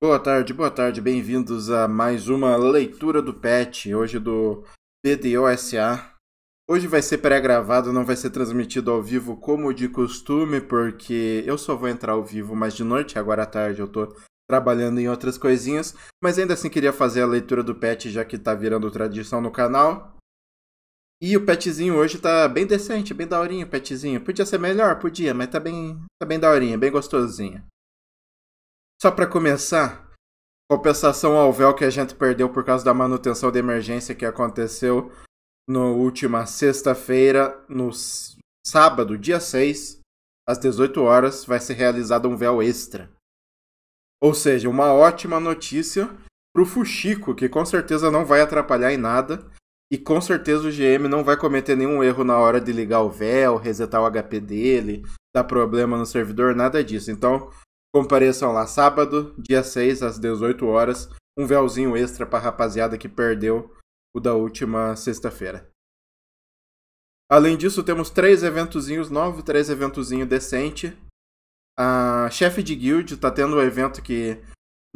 Boa tarde, boa tarde, bem-vindos a mais uma leitura do PET, hoje do BDOSA. Hoje vai ser pré-gravado, não vai ser transmitido ao vivo como de costume, porque eu só vou entrar ao vivo mais de noite, agora à tarde eu tô trabalhando em outras coisinhas, mas ainda assim queria fazer a leitura do PET, já que tá virando tradição no canal. E o petzinho hoje tá bem decente, bem daorinho o petzinho. Podia ser melhor, podia, mas tá bem, tá bem daorinho, bem gostosinho. Só para começar, compensação ao véu que a gente perdeu por causa da manutenção de emergência que aconteceu na última sexta-feira, no sábado, dia 6, às 18 horas, vai ser realizado um véu extra. Ou seja, uma ótima notícia pro Fuxico, que com certeza não vai atrapalhar em nada. E com certeza o GM não vai cometer nenhum erro na hora de ligar o véu, resetar o HP dele, dar problema no servidor, nada disso. Então, Compareçam lá sábado, dia 6, às 18 horas. Um véuzinho extra a rapaziada que perdeu o da última sexta-feira. Além disso, temos três eventozinhos novos, três eventozinhos decente. A chefe de guild está tendo um evento que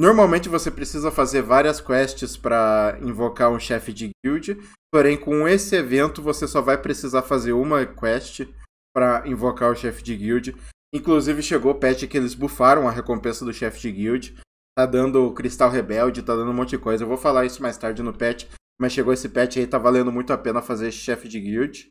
Normalmente você precisa fazer várias quests para invocar um chefe de guild, porém com esse evento você só vai precisar fazer uma quest para invocar o chefe de guild. Inclusive chegou o patch que eles bufaram a recompensa do chefe de guild. Tá dando cristal rebelde, tá dando um monte de coisa. Eu vou falar isso mais tarde no patch. Mas chegou esse patch aí, tá valendo muito a pena fazer chefe de guild.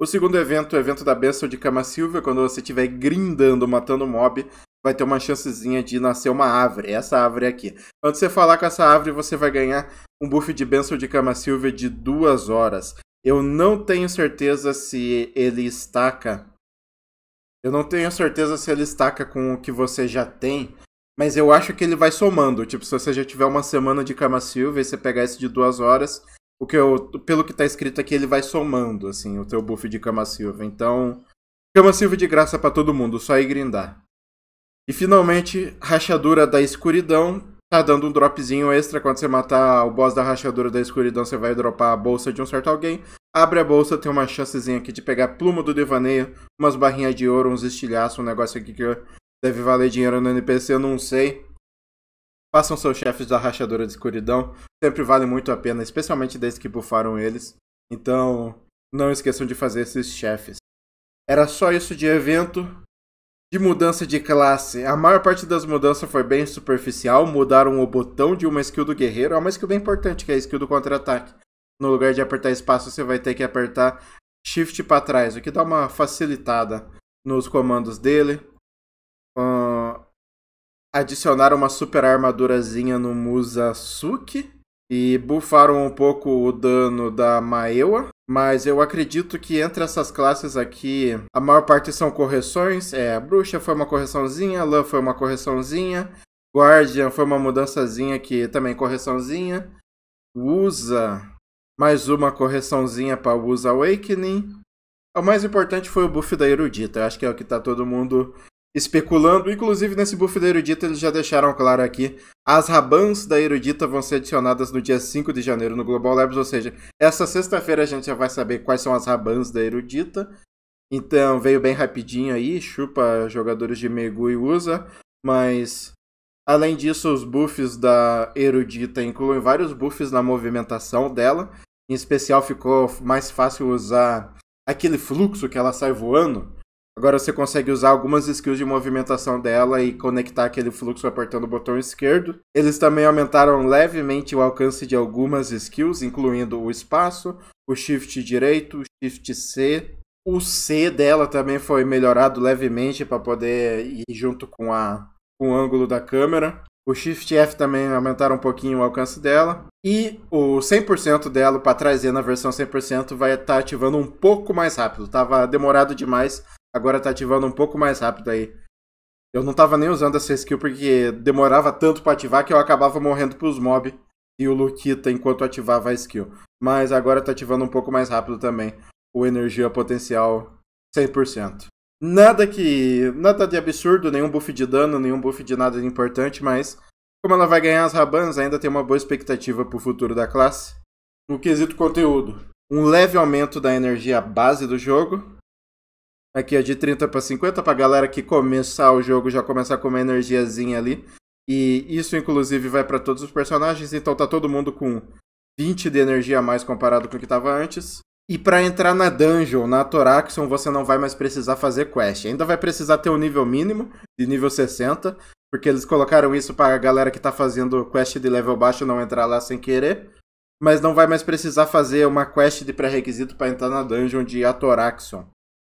O segundo evento, o evento da benção de Cama Silva, quando você estiver grindando, matando mob, vai ter uma chancezinha de nascer uma árvore. Essa árvore aqui. Quando você falar com essa árvore, você vai ganhar um buff de benção de Cama Silva de duas horas. Eu não tenho certeza se ele estaca eu não tenho certeza se ele estaca com o que você já tem, mas eu acho que ele vai somando. Tipo, se você já tiver uma semana de cama Silva e você pegar esse de duas horas, o que eu, pelo que tá escrito aqui, ele vai somando, assim, o teu buff de cama Silva. Então, cama Silva de graça para todo mundo, só ir grindar. E finalmente, Rachadura da Escuridão. Tá dando um dropzinho extra quando você matar o boss da Rachadura da Escuridão, você vai dropar a bolsa de um certo alguém. Abre a bolsa, tem uma chancezinha aqui de pegar pluma do devaneio, umas barrinhas de ouro, uns estilhaços, um negócio aqui que deve valer dinheiro no NPC, eu não sei. Façam seus chefes da rachadura de escuridão, sempre vale muito a pena, especialmente desde que bufaram eles. Então, não esqueçam de fazer esses chefes. Era só isso de evento. De mudança de classe, a maior parte das mudanças foi bem superficial, mudaram o botão de uma skill do guerreiro, é uma skill bem importante, que é a skill do contra-ataque no lugar de apertar espaço, você vai ter que apertar Shift para trás, o que dá uma facilitada nos comandos dele. Uh, adicionaram uma super armadurazinha no Musa Suki e bufaram um pouco o dano da Maewa. Mas eu acredito que entre essas classes aqui, a maior parte são correções. É, a Bruxa foi uma correçãozinha, Lan foi uma correçãozinha, Guardian foi uma mudançazinha que também correçãozinha. Usa mais uma correçãozinha para o Wu's Awakening. O mais importante foi o buff da Erudita, Eu acho que é o que está todo mundo especulando. Inclusive, nesse buff da Erudita, eles já deixaram claro aqui: as rabans da Erudita vão ser adicionadas no dia 5 de janeiro no Global Labs, ou seja, essa sexta-feira a gente já vai saber quais são as rabans da Erudita. Então, veio bem rapidinho aí, chupa jogadores de Megu e usa, mas. Além disso, os buffs da Erudita incluem vários buffs na movimentação dela, em especial ficou mais fácil usar aquele fluxo que ela sai voando. Agora você consegue usar algumas skills de movimentação dela e conectar aquele fluxo apertando o botão esquerdo. Eles também aumentaram levemente o alcance de algumas skills, incluindo o espaço, o shift direito, o shift C. O C dela também foi melhorado levemente para poder ir junto com, a, com o ângulo da câmera. O Shift F também aumentaram um pouquinho o alcance dela. E o 100% dela, para trazer na versão 100%, vai estar tá ativando um pouco mais rápido. Tava demorado demais, agora está ativando um pouco mais rápido aí. Eu não tava nem usando essa skill porque demorava tanto para ativar que eu acabava morrendo pros mob e o Luquita enquanto ativava a skill. Mas agora está ativando um pouco mais rápido também o energia potencial 100%. Nada que. Nada de absurdo, nenhum buff de dano, nenhum buff de nada de importante, mas como ela vai ganhar as Rabans, ainda tem uma boa expectativa para o futuro da classe. No quesito conteúdo, um leve aumento da energia base do jogo. Aqui é de 30 para 50 para galera que começar o jogo já começar com uma energiazinha ali. E isso inclusive vai para todos os personagens, então tá todo mundo com 20 de energia a mais comparado com o que tava antes. E para entrar na dungeon, na Thoraxon, você não vai mais precisar fazer quest. Ainda vai precisar ter o um nível mínimo, de nível 60, porque eles colocaram isso para a galera que tá fazendo quest de level baixo não entrar lá sem querer. Mas não vai mais precisar fazer uma quest de pré-requisito para entrar na dungeon de Atoraxon.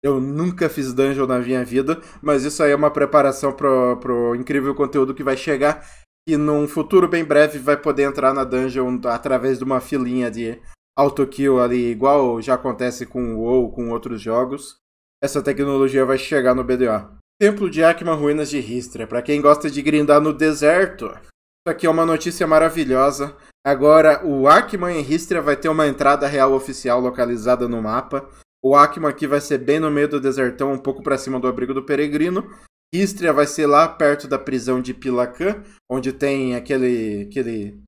Eu nunca fiz dungeon na minha vida, mas isso aí é uma preparação pro, pro incrível conteúdo que vai chegar. E num futuro bem breve vai poder entrar na dungeon através de uma filinha de autokill ali, igual já acontece com o WoW, com outros jogos, essa tecnologia vai chegar no BDO. Templo de Acma Ruínas de Histria. para quem gosta de grindar no deserto. Isso aqui é uma notícia maravilhosa. Agora, o Acma em Histria vai ter uma entrada real oficial localizada no mapa. O Acma aqui vai ser bem no meio do desertão, um pouco para cima do abrigo do peregrino. Histria vai ser lá perto da prisão de Pilacan, onde tem aquele, aquele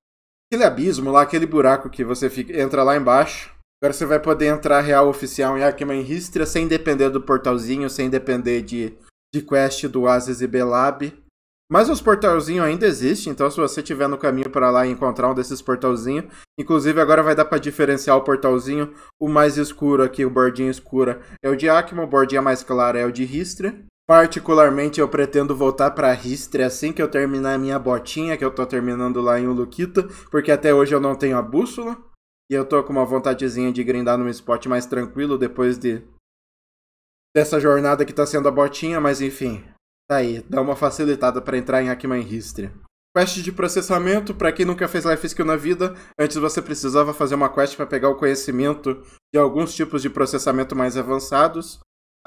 aquele abismo lá, aquele buraco que você fica, entra lá embaixo. Agora você vai poder entrar real oficial em Akiman Histria sem depender do portalzinho, sem depender de, de quest do Oasis e Belab. Mas os portalzinhos ainda existem, então se você tiver no caminho para lá e encontrar um desses portalzinhos, inclusive agora vai dar para diferenciar o portalzinho, o mais escuro aqui, o bordinho escuro é o de Akima, o bordinho é mais claro é o de Histria. Particularmente, eu pretendo voltar pra Ristre assim que eu terminar a minha botinha, que eu tô terminando lá em Uluquita, porque até hoje eu não tenho a bússola. E eu tô com uma vontadezinha de grindar num spot mais tranquilo depois de dessa jornada que tá sendo a botinha, mas enfim. Tá aí, dá uma facilitada para entrar em Hackman Histria Quest de processamento, para quem nunca fez life skill na vida, antes você precisava fazer uma quest para pegar o conhecimento de alguns tipos de processamento mais avançados.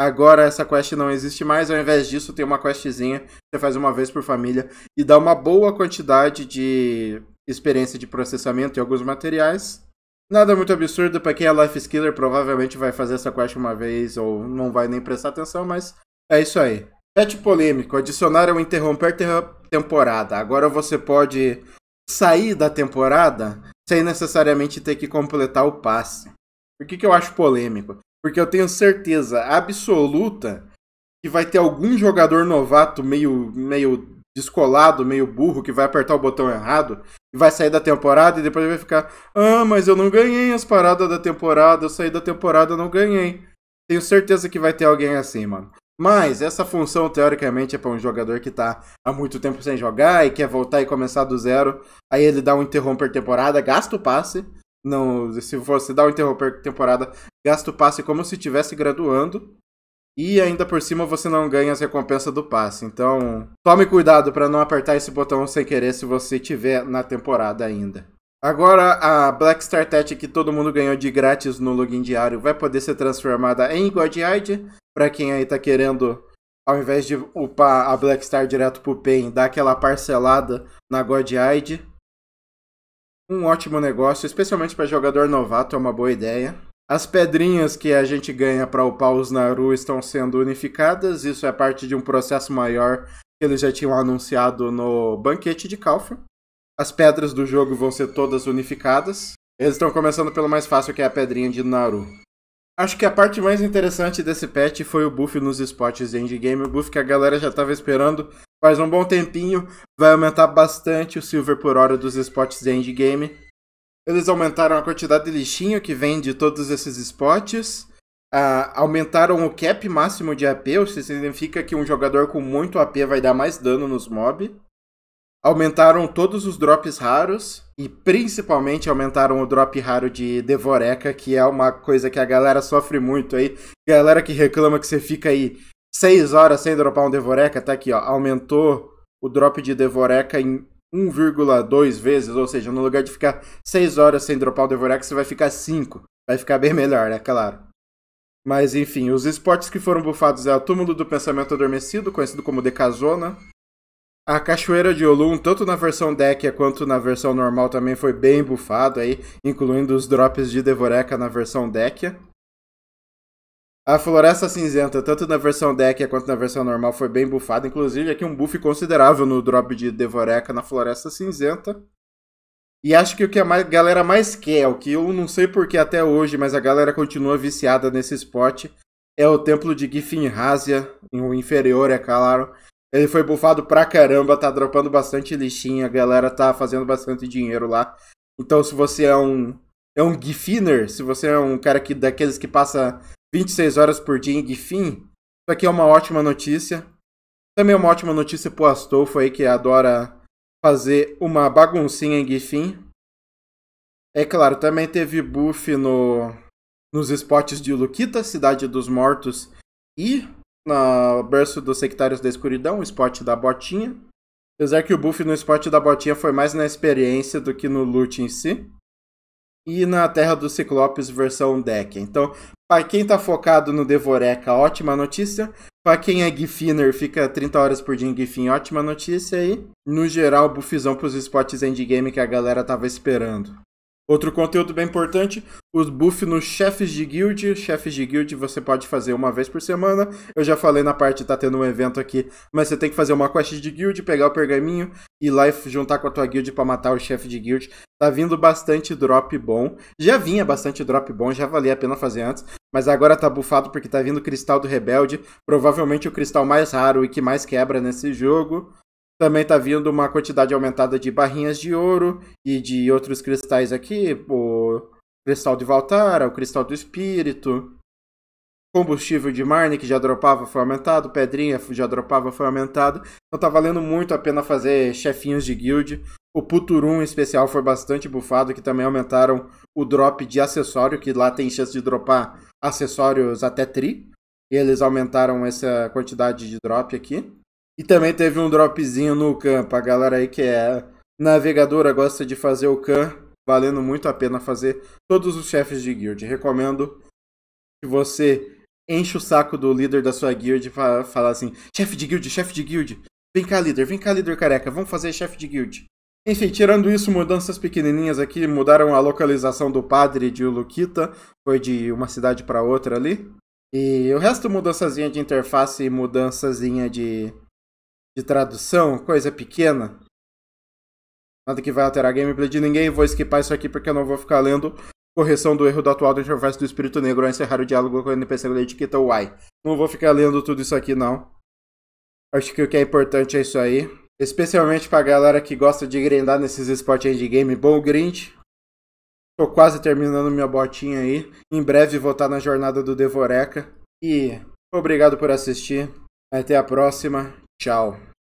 Agora essa quest não existe mais, ao invés disso tem uma questzinha, você faz uma vez por família e dá uma boa quantidade de experiência de processamento e alguns materiais. Nada muito absurdo, para quem é life skiller provavelmente vai fazer essa quest uma vez ou não vai nem prestar atenção, mas é isso aí. Pet polêmico, adicionar ou interromper temporada. Agora você pode sair da temporada sem necessariamente ter que completar o passe. Por que, que eu acho polêmico? Porque eu tenho certeza absoluta que vai ter algum jogador novato meio, meio descolado, meio burro, que vai apertar o botão errado e vai sair da temporada e depois vai ficar: Ah, mas eu não ganhei as paradas da temporada, eu saí da temporada, não ganhei. Tenho certeza que vai ter alguém assim, mano. Mas essa função, teoricamente, é para um jogador que tá há muito tempo sem jogar e quer voltar e começar do zero. Aí ele dá um interromper temporada, gasta o passe, não, se você dá o interromper temporada, gasta o passe como se estivesse graduando. E ainda por cima você não ganha as recompensas do passe. Então, tome cuidado para não apertar esse botão sem querer se você tiver na temporada ainda. Agora a Black Star Tech que todo mundo ganhou de grátis no login diário vai poder ser transformada em Godhide. Para quem aí tá querendo, ao invés de upar a Black Star direto pro Pain, dar aquela parcelada na Godhide um ótimo negócio, especialmente para jogador novato, é uma boa ideia. As pedrinhas que a gente ganha para upar os Naru estão sendo unificadas, isso é parte de um processo maior que eles já tinham anunciado no banquete de Calfin. As pedras do jogo vão ser todas unificadas. Eles estão começando pelo mais fácil, que é a pedrinha de Naru. Acho que a parte mais interessante desse patch foi o buff nos spots de endgame, o buff que a galera já estava esperando faz um bom tempinho, vai aumentar bastante o silver por hora dos spots de endgame. Eles aumentaram a quantidade de lixinho que vem de todos esses spots. Uh, aumentaram o cap máximo de AP, o que significa que um jogador com muito AP vai dar mais dano nos mob. Aumentaram todos os drops raros e principalmente aumentaram o drop raro de Devoreca, que é uma coisa que a galera sofre muito aí. Galera que reclama que você fica aí 6 horas sem dropar um Devoreca, tá aqui, ó. Aumentou o drop de Devoreca em 1,2 vezes, ou seja, no lugar de ficar 6 horas sem dropar o Devoreca, você vai ficar 5. Vai ficar bem melhor, né? Claro. Mas enfim, os esportes que foram bufados é o Túmulo do Pensamento Adormecido, conhecido como Decazona. A Cachoeira de Olum, tanto na versão Deck quanto na versão normal, também foi bem bufado aí, incluindo os drops de Devoreca na versão Deck. A Floresta Cinzenta, tanto na versão deck quanto na versão normal, foi bem bufada. Inclusive, aqui um buff considerável no drop de Devoreca na Floresta Cinzenta. E acho que o que a mais, galera mais quer, o que eu não sei porque até hoje, mas a galera continua viciada nesse spot, é o Templo de Giffinhasia, o inferior, é claro. Ele foi bufado pra caramba, tá dropando bastante lixinha, a galera tá fazendo bastante dinheiro lá. Então, se você é um é um Giffiner, se você é um cara que daqueles que passa 26 horas por dia de fim. Isso aqui é uma ótima notícia. Também é uma ótima notícia pro Astolfo aí, que adora fazer uma baguncinha em GIFIN. É claro, também teve buff no, nos spots de Luquita, Cidade dos Mortos e na Berço dos Sectários da Escuridão, o spot da Botinha. Apesar que o buff no spot da Botinha foi mais na experiência do que no loot em si e na Terra dos Ciclopes versão deck. Então, para quem está focado no Devoreca, ótima notícia. Para quem é Giffiner, fica 30 horas por dia em Giffin, ótima notícia aí. No geral, bufizão pros spots endgame que a galera tava esperando. Outro conteúdo bem importante, os buffs nos chefes de guild. Chefes de guild você pode fazer uma vez por semana. Eu já falei na parte, tá tendo um evento aqui, mas você tem que fazer uma quest de guild, pegar o pergaminho, e lá juntar com a tua guild para matar o chefe de guild. Tá vindo bastante drop bom. Já vinha bastante drop bom, já valia a pena fazer antes, mas agora tá bufado porque tá vindo o cristal do rebelde, provavelmente o cristal mais raro e que mais quebra nesse jogo. Também está vindo uma quantidade aumentada de barrinhas de ouro e de outros cristais aqui, o cristal de Valtara, o cristal do espírito, combustível de Marne que já dropava foi aumentado, pedrinha já dropava foi aumentado. Então tá valendo muito a pena fazer chefinhos de guild. O Puturum em especial foi bastante bufado, que também aumentaram o drop de acessório, que lá tem chance de dropar acessórios até tri. E eles aumentaram essa quantidade de drop aqui. E também teve um dropzinho no Khan, pra galera aí que é navegadora, gosta de fazer o Khan, valendo muito a pena fazer todos os chefes de guild. Recomendo que você enche o saco do líder da sua guild e falar assim: chefe de guild, chefe de guild, vem cá, líder, vem cá, líder careca, vamos fazer chefe de guild. Enfim, tirando isso, mudanças pequenininhas aqui, mudaram a localização do padre de Uluquita, foi de uma cidade para outra ali. E o resto mudançazinha de interface e mudançazinha de de tradução, coisa pequena. Nada que vai alterar a gameplay de ninguém. Vou esquipar isso aqui porque eu não vou ficar lendo. Correção do erro da atual do interface do Espírito Negro ao encerrar o diálogo com o NPC da etiqueta Y. Não vou ficar lendo tudo isso aqui, não. Acho que o que é importante é isso aí. Especialmente pra galera que gosta de grindar nesses esportes de game. Bom grind. Tô quase terminando minha botinha aí. Em breve vou estar tá na jornada do Devoreca. E obrigado por assistir. Até a próxima. Tchau.